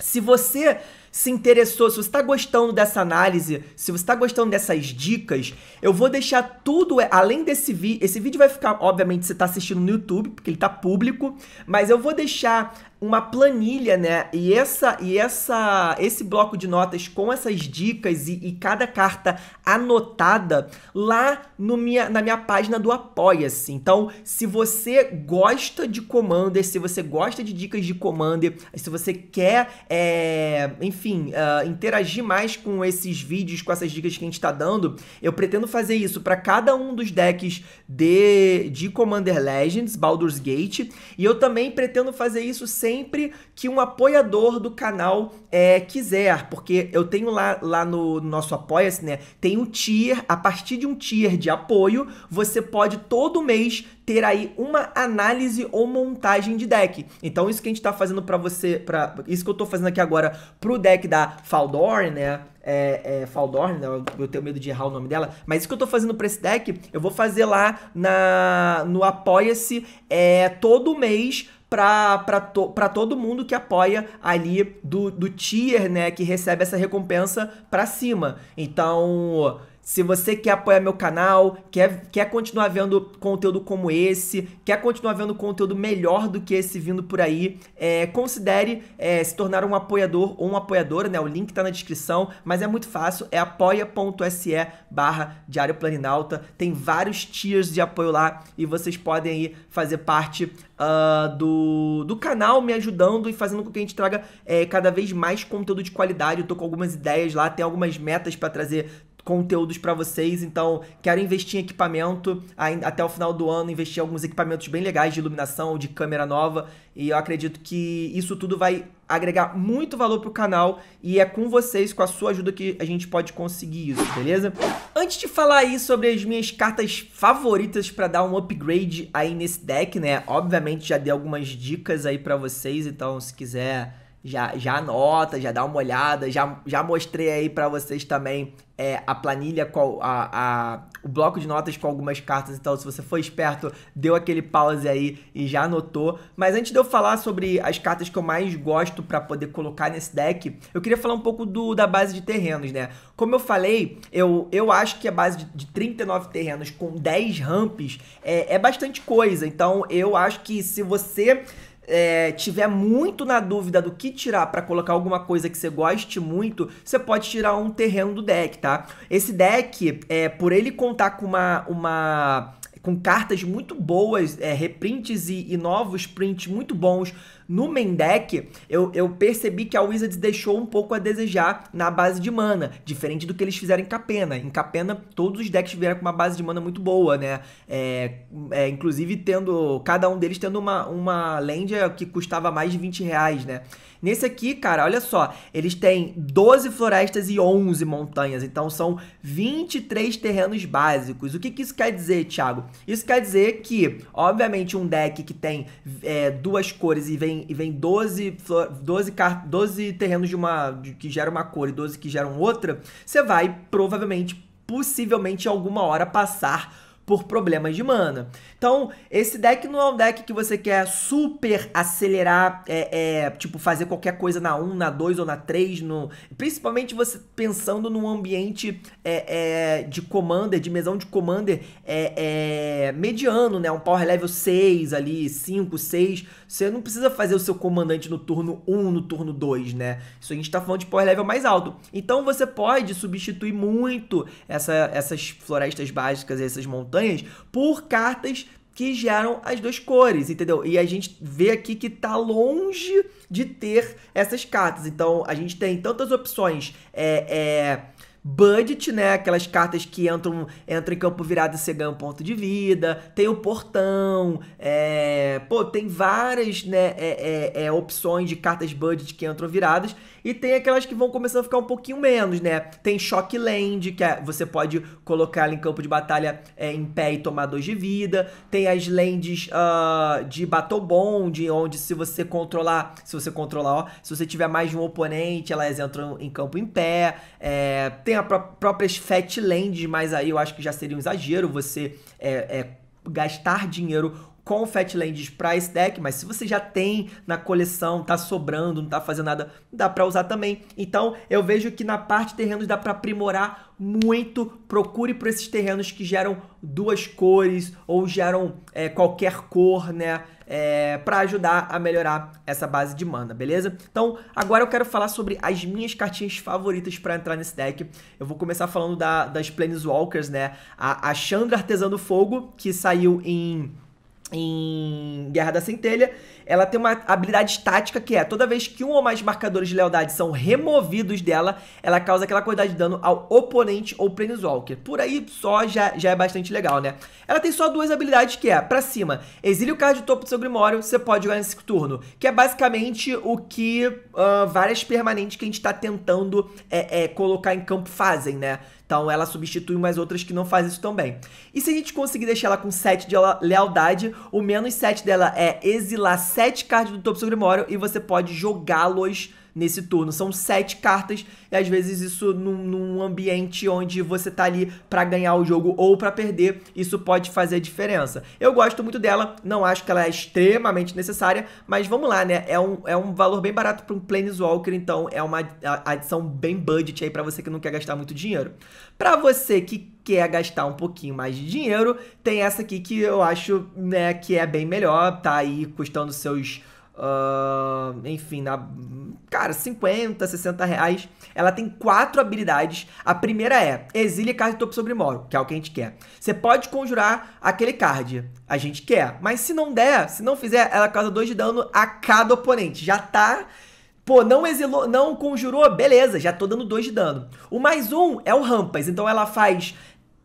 Se você se interessou, se você está gostando dessa análise, se você está gostando dessas dicas, eu vou deixar tudo, é, além desse vídeo, esse vídeo vai ficar, obviamente, você está assistindo no YouTube, porque ele está público, mas eu vou deixar uma planilha, né? E essa e essa esse bloco de notas com essas dicas e, e cada carta anotada lá no minha, na minha página do Apoia-se. Então, se você gosta de Commander, se você gosta de dicas de Commander, se você quer, é, enfim, uh, interagir mais com esses vídeos, com essas dicas que a gente está dando, eu pretendo fazer isso para cada um dos decks de, de Commander Legends, Baldur's Gate, e eu também pretendo fazer isso sem sempre que um apoiador do canal é, quiser, porque eu tenho lá, lá no nosso Apoia-se, né? Tem um tier, a partir de um tier de apoio, você pode todo mês ter aí uma análise ou montagem de deck. Então isso que a gente tá fazendo para você, isso que eu tô fazendo aqui agora pro deck da Faldorn, né? É, é, Faldorn, né? eu tenho medo de errar o nome dela, mas isso que eu tô fazendo pra esse deck, eu vou fazer lá na, no Apoia-se é, todo mês para to, pra todo mundo que apoia ali do, do tier, né, que recebe essa recompensa para cima. Então, se você quer apoiar meu canal, quer, quer continuar vendo conteúdo como esse, quer continuar vendo conteúdo melhor do que esse vindo por aí, é, considere é, se tornar um apoiador ou uma apoiadora, né? O link está na descrição, mas é muito fácil, é apoia.se barra Diário Planinalta. Tem vários tiers de apoio lá e vocês podem aí fazer parte uh, do, do canal me ajudando e fazendo com que a gente traga é, cada vez mais conteúdo de qualidade. Eu tô com algumas ideias lá, tem algumas metas para trazer conteúdos para vocês. Então, quero investir em equipamento ainda, até o final do ano, investir em alguns equipamentos bem legais de iluminação de câmera nova. E eu acredito que isso tudo vai agregar muito valor pro canal e é com vocês, com a sua ajuda que a gente pode conseguir isso, beleza? Antes de falar aí sobre as minhas cartas favoritas para dar um upgrade aí nesse deck, né? Obviamente já dei algumas dicas aí para vocês, então se quiser já, já anota, já dá uma olhada, já, já mostrei aí para vocês também é, a planilha, qual, a, a, o bloco de notas com algumas cartas, então se você for esperto, deu aquele pause aí e já anotou. Mas antes de eu falar sobre as cartas que eu mais gosto para poder colocar nesse deck, eu queria falar um pouco do, da base de terrenos, né? Como eu falei, eu, eu acho que a base de, de 39 terrenos com 10 ramps é, é bastante coisa, então eu acho que se você é, tiver muito na dúvida do que tirar para colocar alguma coisa que você goste muito, você pode tirar um terreno do deck, tá? Esse deck, é, por ele contar com uma, uma com cartas muito boas, é, reprints e, e, novos prints muito bons no main deck, eu, eu percebi que a Wizards deixou um pouco a desejar na base de mana, diferente do que eles fizeram em Capena. Em Capena, todos os decks vieram com uma base de mana muito boa, né? É, é, inclusive, tendo cada um deles tendo uma, uma lenda que custava mais de 20 reais, né? Nesse aqui, cara, olha só, eles têm 12 florestas e 11 montanhas, então são 23 terrenos básicos. O que, que isso quer dizer, Thiago? Isso quer dizer que, obviamente, um deck que tem é, duas cores e vem, e vem 12, 12, 12 terrenos de uma que gera uma cor e 12 que geram outra, você vai provavelmente, possivelmente, alguma hora passar por problemas de mana. Então, esse deck não é um deck que você quer super acelerar, é, é tipo, fazer qualquer coisa na 1, na 2 ou na 3. No... Principalmente você pensando num ambiente é, é, de commander, de mesão de commander é, é, mediano, né? Um power level 6 ali, 5, 6. Você não precisa fazer o seu comandante no turno 1, no turno 2, né? Isso a gente tá falando de power level mais alto. Então, você pode substituir muito essa, essas florestas básicas, essas montanhas, por cartas que geram as duas cores, entendeu? E a gente vê aqui que tá longe de ter essas cartas. Então a gente tem tantas opções. É, é, budget, né? Aquelas cartas que entram, entram em campo virado e você ganha um ponto de vida. Tem o portão. É, pô, tem várias né, é, é, é opções de cartas budget que entram viradas. E tem aquelas que vão começando a ficar um pouquinho menos, né? Tem Shock Land, que é, você pode colocar ela em campo de batalha é, em pé e tomar dois de vida. Tem as lands uh, de Battle Bond, onde se você controlar, se você controlar, ó, se você tiver mais de um oponente, elas entram em campo em pé. É, tem as pró próprias Fat Lands, mas aí eu acho que já seria um exagero você é, é, gastar dinheiro com Fatlands para esse deck, mas se você já tem na coleção, tá sobrando, não tá fazendo nada, dá para usar também. Então, eu vejo que na parte de terrenos dá para aprimorar muito. Procure por esses terrenos que geram duas cores ou geram é, qualquer cor, né? É, para ajudar a melhorar essa base de mana, beleza? Então, agora eu quero falar sobre as minhas cartinhas favoritas para entrar nesse deck. Eu vou começar falando da, das Planeswalkers, né? A, a Chandra Artesã do Fogo, que saiu em em Guerra da Centelha ela tem uma habilidade tática que é toda vez que um ou mais marcadores de lealdade são removidos dela, ela causa aquela quantidade de dano ao oponente ou Planeswalker. Por aí só já, já é bastante legal, né? Ela tem só duas habilidades que é, pra cima, exílio o card do topo do seu Grimório, você pode jogar nesse turno, que é basicamente o que uh, várias permanentes que a gente tá tentando é, é, colocar em campo fazem, né? Então ela substitui umas outras que não fazem isso também. E se a gente conseguir deixar ela com 7 de lealdade, o menos 7 dela é exilar 7 sete cards do topo do seu Grimório e você pode jogá-los nesse turno. São sete cartas, e às vezes isso num, num ambiente onde você tá ali para ganhar o jogo ou para perder, isso pode fazer a diferença. Eu gosto muito dela, não acho que ela é extremamente necessária, mas vamos lá, né? É um, é um valor bem barato para um Planeswalker, então é uma adição bem budget aí para você que não quer gastar muito dinheiro. Para você que quer gastar um pouquinho mais de dinheiro, tem essa aqui que eu acho, né, que é bem melhor, tá aí custando seus Uh, enfim, na, cara, 50, 60 reais. Ela tem quatro habilidades. A primeira é exília card topo sobre moro, que é o que a gente quer. Você pode conjurar aquele card, a gente quer. Mas se não der, se não fizer, ela causa dois de dano a cada oponente. Já tá Pô, não exilou, não conjurou, beleza, já tô dando dois de dano. O mais um é o Rampas, então ela faz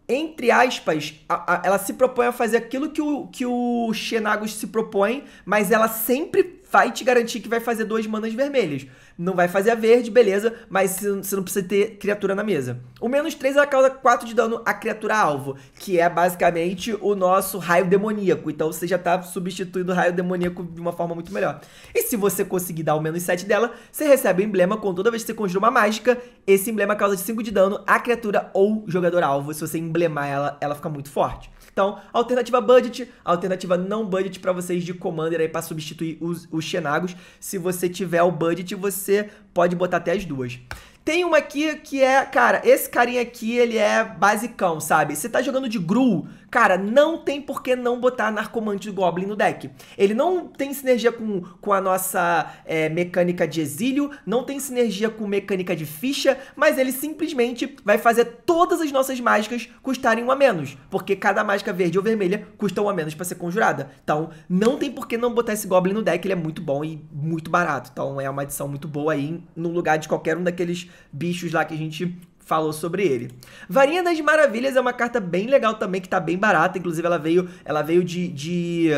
entre aspas, a, a, ela se propõe a fazer aquilo que o, que o Shenagos se propõe, mas ela sempre vai te garantir que vai fazer duas manas vermelhas não vai fazer a verde, beleza, mas você não precisa ter criatura na mesa. O menos 3 ela causa 4 de dano à criatura alvo, que é basicamente o nosso raio demoníaco. Então você já tá substituindo o raio demoníaco de uma forma muito melhor. E se você conseguir dar o menos 7 dela, você recebe o emblema com toda vez que você conjura uma mágica, esse emblema causa 5 de dano à criatura ou jogador alvo. Se você emblemar ela, ela fica muito forte. Então, alternativa budget, alternativa não budget para vocês de Commander aí para substituir os, os Xenagos. Se você tiver o budget, você pode botar até as duas. Tem uma aqui que é, cara, esse carinha aqui, ele é basicão, sabe? Você tá jogando de Gru, Cara, não tem por que não botar Narcomante Goblin no deck. Ele não tem sinergia com, com a nossa é, mecânica de exílio, não tem sinergia com mecânica de ficha, mas ele simplesmente vai fazer todas as nossas mágicas custarem um a menos, porque cada mágica verde ou vermelha custa um a menos para ser conjurada. Então, não tem por que não botar esse Goblin no deck, ele é muito bom e muito barato. Então, é uma adição muito boa aí, no lugar de qualquer um daqueles bichos lá que a gente falou sobre ele. Varinha das Maravilhas é uma carta bem legal também, que tá bem barata. Inclusive, ela veio, ela veio de, de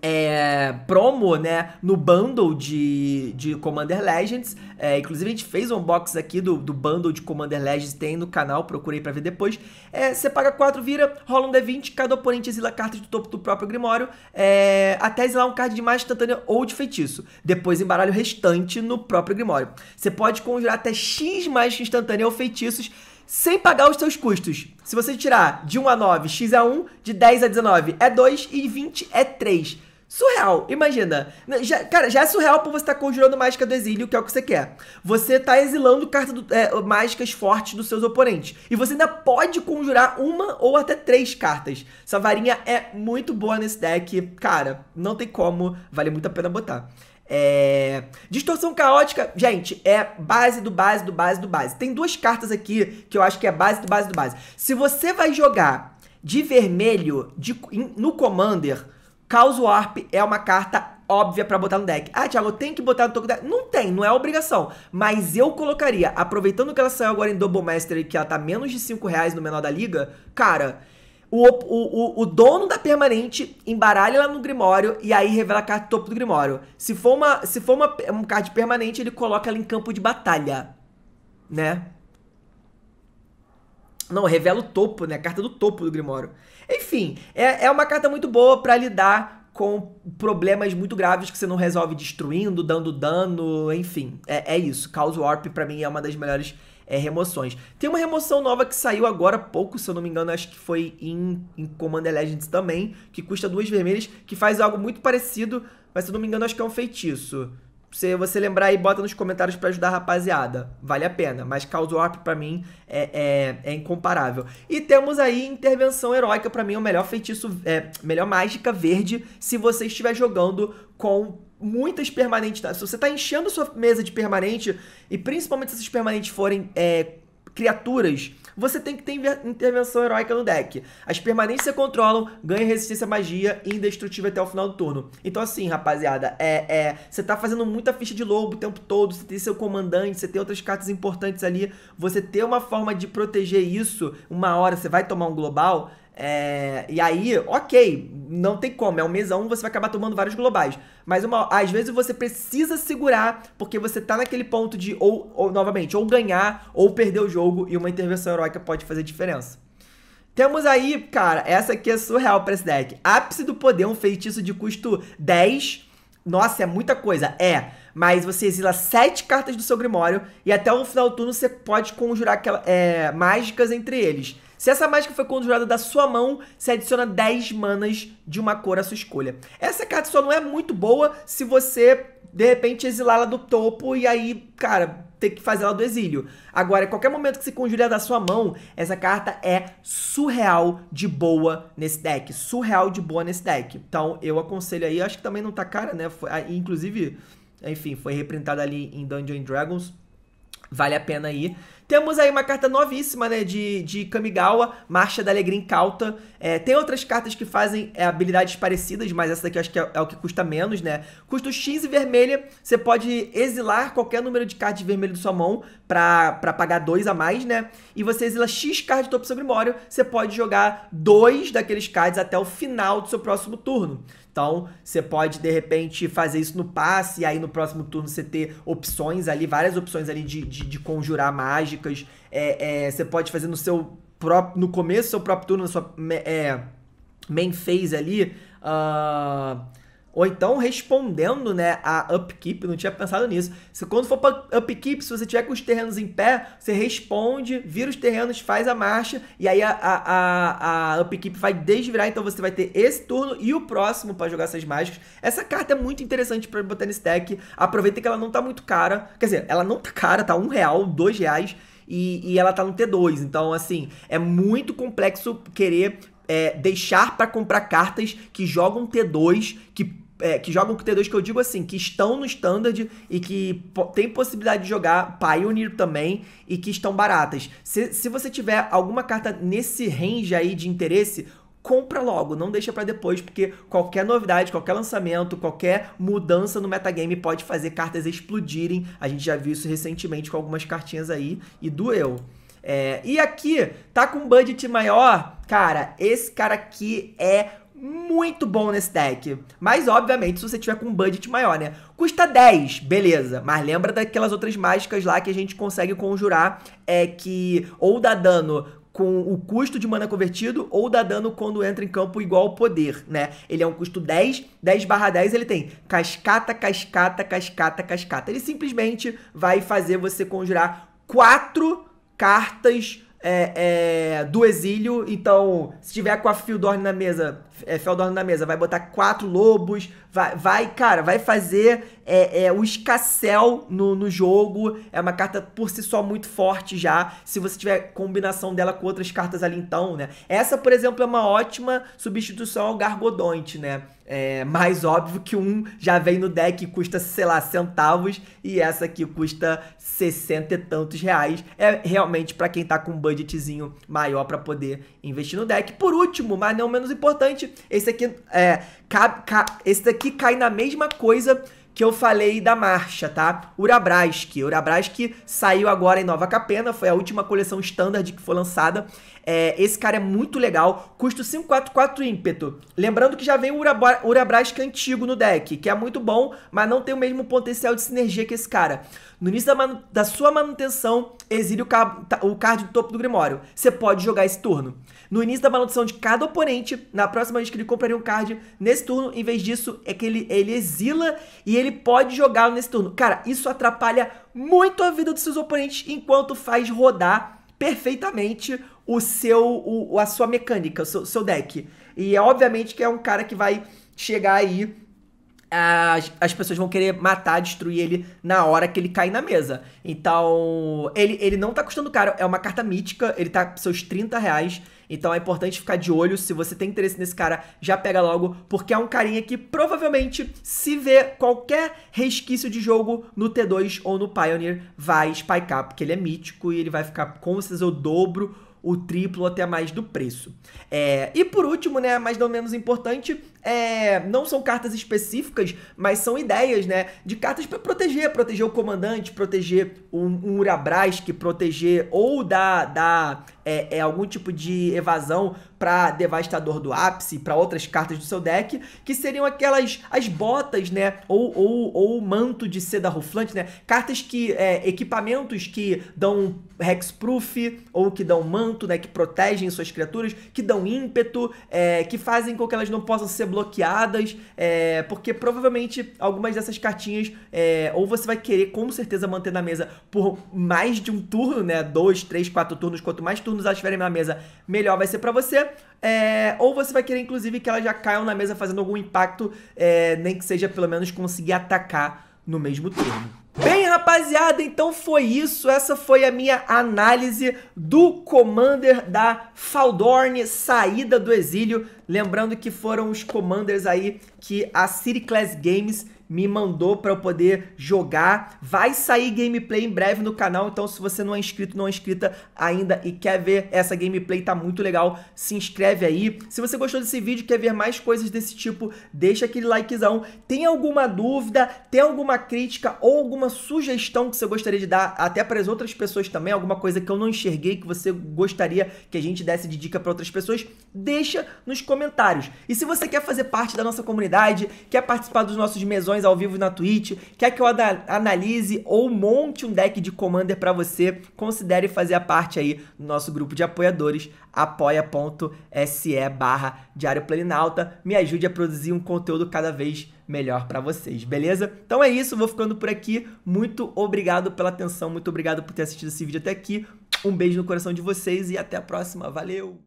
é, promo, né, no bundle de, de Commander Legends. É, inclusive, a gente fez um unboxing aqui do, do bundle de Commander Legends, tem no canal, procurei para ver depois. É, você paga 4, vira, rola um D20, cada oponente exila carta do topo do próprio Grimório, é, até exilar um card de mais instantânea ou de feitiço. Depois embaralha o restante no próprio Grimório. Você pode conjurar até X mais instantânea ou feitiços sem pagar os seus custos. Se você tirar de 1 a 9, x é 1, de 10 a 19 é 2 e 20 é 3. Surreal, imagina. Já, cara, já é surreal por você estar tá conjurando mágica do exílio, que é o que você quer. Você está exilando cartas do, é, mágicas fortes dos seus oponentes. E você ainda pode conjurar uma ou até três cartas. Essa varinha é muito boa nesse deck. Cara, não tem como. Vale muito a pena botar. É... Distorção caótica, gente, é base do base do base do base. Tem duas cartas aqui que eu acho que é base do base do base. Se você vai jogar de vermelho de, in, no Commander, Caos Warp é uma carta óbvia para botar no deck. Ah, Thiago, eu tenho que botar no topo deck. Não tem, não é obrigação. Mas eu colocaria, aproveitando que ela saiu agora em Double Master e que ela tá menos de 5 reais no menor da liga, cara, o, o, o, dono da permanente embaralha ela no Grimório e aí revela a carta do topo do Grimório. Se for uma, se for uma, um card permanente, ele coloca ela em campo de batalha. Né? Não, revela o topo, né? A carta do topo do Grimório. Enfim, é, é uma carta muito boa para lidar com problemas muito graves que você não resolve destruindo, dando dano, enfim. É, é isso. Cause Warp, para mim, é uma das melhores é, remoções. Tem uma remoção nova que saiu agora há pouco, se eu não me engano, acho que foi em, em Commander Legends também, que custa duas vermelhas, que faz algo muito parecido, mas se eu não me engano, acho que é um feitiço. Se você lembrar aí, bota nos comentários para ajudar a rapaziada. Vale a pena, mas Chaos Warp pra mim é, é, é incomparável. E temos aí Intervenção Heróica, para mim é o melhor feitiço, é, melhor mágica verde, se você estiver jogando com muitas permanentes. Tá? Se você está enchendo sua mesa de permanente, e principalmente se esses permanentes forem é, criaturas, você tem que ter intervenção heróica no deck. As permanentes você controlam, ganha resistência à magia e indestrutível até o final do turno. Então assim, rapaziada, é, é, você tá fazendo muita ficha de lobo o tempo todo, você tem seu comandante, você tem outras cartas importantes ali, você tem uma forma de proteger isso, uma hora você vai tomar um global, é, e aí, ok, não tem como, é um mês a um, você vai acabar tomando vários globais. Mas uma, às vezes você precisa segurar, porque você tá naquele ponto de, ou, ou novamente, ou ganhar, ou perder o jogo, e uma intervenção heróica pode fazer diferença. Temos aí, cara, essa aqui é surreal pra esse deck. Ápice do Poder, um feitiço de custo 10. Nossa, é muita coisa, é. Mas você exila 7 cartas do seu Grimório, e até o final do turno você pode conjurar aquela, é, mágicas entre eles. Se essa mágica foi conjurada da sua mão, você adiciona 10 manas de uma cor à sua escolha. Essa carta só não é muito boa se você, de repente, exilá-la do topo e aí, cara, ter que fazer ela do exílio. Agora, em qualquer momento que se conjura da sua mão, essa carta é surreal de boa nesse deck. Surreal de boa nesse deck. Então, eu aconselho aí. Acho que também não tá cara, né? Foi, ah, inclusive, enfim, foi reprintada ali em Dungeons Dragons. Vale a pena aí. Temos aí uma carta novíssima, né, de, de Kamigawa, Marcha da Alegria Incauta. É, tem outras cartas que fazem é, habilidades parecidas, mas essa daqui acho que é, é, o que custa menos, né? Custo X e vermelha, você pode exilar qualquer número de cartas de vermelho da sua mão pra, pagar dois a mais, né? E você exila X cards de topo sobre Mório, você pode jogar dois daqueles cards até o final do seu próximo turno. Então, você pode de repente fazer isso no passe, e aí no próximo turno você ter opções ali, várias opções ali de, de, de conjurar mágicas. É, é, você pode fazer no seu próprio. No começo do seu próprio turno, na sua é, main phase ali. Uh, ou então respondendo né, a upkeep, não tinha pensado nisso. Se quando for para upkeep, se você tiver com os terrenos em pé, você responde, vira os terrenos, faz a marcha, e aí a, a, a, upkeep vai desvirar, então você vai ter esse turno e o próximo para jogar essas mágicas. Essa carta é muito interessante para botar nesse deck. Aproveita que ela não tá muito cara. Quer dizer, ela não tá cara, tá um real, dois reais. E, e ela tá no T2, então assim, é muito complexo querer é, deixar para comprar cartas que jogam T2, que é, que jogam com T2, que eu digo assim, que estão no standard e que tem possibilidade de jogar Pioneer também e que estão baratas. Se, se você tiver alguma carta nesse range aí de interesse, compra logo, não deixa para depois, porque qualquer novidade, qualquer lançamento, qualquer mudança no metagame pode fazer cartas explodirem. A gente já viu isso recentemente com algumas cartinhas aí e doeu. É, e aqui, tá com um budget maior? Cara, esse cara aqui é muito bom nesse deck. Mas, obviamente, se você tiver com um budget maior, né? Custa 10, beleza. Mas lembra daquelas outras mágicas lá que a gente consegue conjurar, é que ou dá dano com o custo de mana convertido ou dá dano quando entra em campo igual ao poder, né? Ele é um custo 10, 10 barra 10, ele tem cascata, cascata, cascata, cascata. Ele simplesmente vai fazer você conjurar quatro cartas é, é, do exílio. Então, se tiver com a Feldorn na mesa, é, Feldorn na mesa, vai botar quatro lobos, Vai, vai cara, vai fazer é, é, o escassel no, no jogo. É uma carta por si só muito forte já. Se você tiver combinação dela com outras cartas ali, então, né? Essa, por exemplo, é uma ótima substituição ao Gargodonte, né? É mais óbvio que um já vem no deck e custa, sei lá, centavos e essa aqui custa 60 e tantos reais. É realmente para quem tá com um budgetzinho maior para poder investir no deck. Por último, mas não menos importante, esse aqui é. Cabe, cabe, esse daqui aqui cai na mesma coisa que eu falei da marcha, tá? Urabrask. Urabrask saiu agora em Nova Capena, foi a última coleção standard que foi lançada. É, esse cara é muito legal, custa 544 ímpeto. Lembrando que já vem o Urabra, é antigo no deck, que é muito bom, mas não tem o mesmo potencial de sinergia que esse cara. No início da, da sua manutenção, exile o, ca o card do topo do Grimório. Você pode jogar esse turno. No início da manutenção de cada oponente, na próxima vez que ele compraria um card nesse turno, em vez disso, é que ele, ele exila e ele pode jogá-lo nesse turno. Cara, isso atrapalha muito a vida dos seus oponentes enquanto faz rodar perfeitamente o seu o, a sua mecânica, o seu, seu deck. E é obviamente que é um cara que vai chegar aí ah, as, as pessoas vão querer matar, destruir ele na hora que ele cai na mesa. Então, ele, ele não tá custando caro, é uma carta mítica, ele tá seus 30 reais. Então é importante ficar de olho. Se você tem interesse nesse cara, já pega logo, porque é um carinha que provavelmente, se vê qualquer resquício de jogo no T2 ou no Pioneer, vai spikear, porque ele é mítico e ele vai ficar com vocês o dobro o triplo até mais do preço. É, e por último, né, mas não menos importante, é, não são cartas específicas, mas são ideias, né, de cartas para proteger, proteger o comandante, proteger um, um Urabrask, proteger ou da, da é, é algum tipo de evasão para Devastador do Ápice, para outras cartas do seu deck, que seriam aquelas as botas, né? Ou, ou, ou manto de seda ruflante, né? Cartas que. É, equipamentos que dão hexproof, ou que dão manto, né? Que protegem suas criaturas, que dão ímpeto, é, que fazem com que elas não possam ser bloqueadas, é, porque provavelmente algumas dessas cartinhas, é, ou você vai querer com certeza manter na mesa por mais de um turno, né? Dois, três, quatro turnos, quanto mais turnos turnos elas estiverem na mesa, melhor vai ser para você. É, ou você vai querer, inclusive, que elas já caiam na mesa fazendo algum impacto, é, nem que seja pelo menos conseguir atacar no mesmo turno. Bem, rapaziada, então foi isso. Essa foi a minha análise do Commander da Faldorn, saída do exílio. Lembrando que foram os Commanders aí que a City Class Games me mandou para eu poder jogar. Vai sair gameplay em breve no canal, então se você não é inscrito, não é inscrita ainda e quer ver essa gameplay, tá muito legal, se inscreve aí. Se você gostou desse vídeo, quer ver mais coisas desse tipo, deixa aquele likezão. Tem alguma dúvida, tem alguma crítica ou alguma sugestão que você gostaria de dar até para as outras pessoas também, alguma coisa que eu não enxerguei que você gostaria que a gente desse de dica para outras pessoas, deixa nos comentários. E se você quer fazer parte da nossa comunidade, quer participar dos nossos mesões transmissões ao vivo na Twitch, quer que eu analise ou monte um deck de Commander para você, considere fazer a parte aí do nosso grupo de apoiadores, apoia.se barra Diário Planinalta. Me ajude a produzir um conteúdo cada vez melhor para vocês, beleza? Então é isso, vou ficando por aqui. Muito obrigado pela atenção, muito obrigado por ter assistido esse vídeo até aqui. Um beijo no coração de vocês e até a próxima. Valeu!